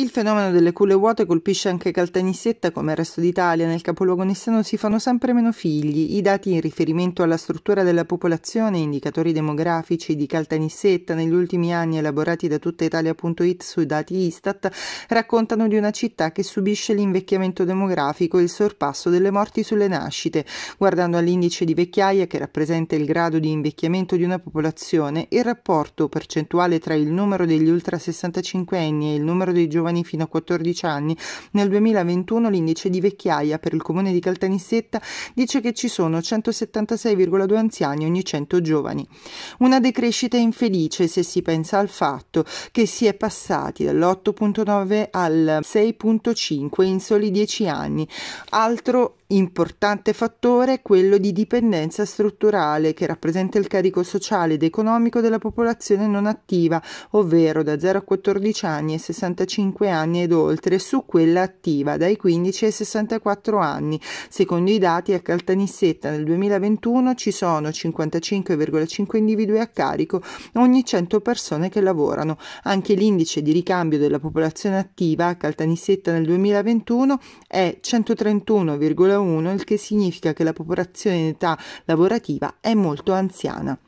Il fenomeno delle culle vuote colpisce anche Caltanissetta come il resto d'Italia, nel capoluogo nissano si fanno sempre meno figli, i dati in riferimento alla struttura della popolazione e indicatori demografici di Caltanissetta negli ultimi anni elaborati da tuttaitalia.it sui dati Istat raccontano di una città che subisce l'invecchiamento demografico e il sorpasso delle morti sulle nascite. Guardando all'indice di vecchiaia che rappresenta il grado di invecchiamento di una popolazione, il rapporto percentuale tra il numero degli ultra 65 anni e il numero dei giovani giovani fino a 14 anni. Nel 2021 l'indice di vecchiaia per il comune di Caltanissetta dice che ci sono 176,2 anziani ogni 100 giovani. Una decrescita infelice se si pensa al fatto che si è passati dall'8.9 al 6.5 in soli 10 anni. Altro Importante fattore è quello di dipendenza strutturale che rappresenta il carico sociale ed economico della popolazione non attiva, ovvero da 0 a 14 anni e 65 anni ed oltre, su quella attiva dai 15 ai 64 anni. Secondo i dati a Caltanissetta nel 2021 ci sono 55,5 individui a carico ogni 100 persone che lavorano. Anche l'indice di ricambio della popolazione attiva a Caltanissetta nel 2021 è 131,1 1, il che significa che la popolazione in età lavorativa è molto anziana.